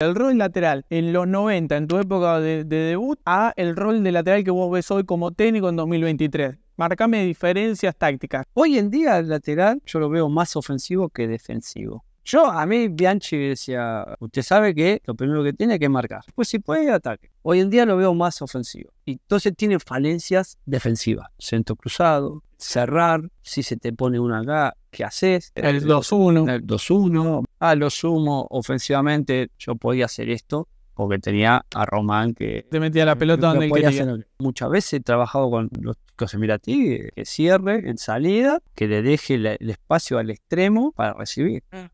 El rol lateral en los 90, en tu época de, debut, a el rol de lateral que vos ves hoy como técnico en 2023. Marcame diferencias tácticas. Hoy en día el lateral yo lo veo más ofensivo que defensivo. Yo, a mí, Bianchi decía, usted sabe que lo primero que tiene que marcar. Pues si puede, ataque. Hoy en día lo veo más ofensivo. Y entonces tiene falencias defensivas. Centro cruzado, cerrar, si se te pone una acá, ¿qué haces? El 2-1. El 2-1. A ah, lo sumo, ofensivamente, yo podía hacer esto porque tenía a Román que... Te metía la pelota donde quería. Muchas veces he trabajado con los chicos de Mirati, que cierre en salida, que le deje el espacio al extremo para recibir. Mm.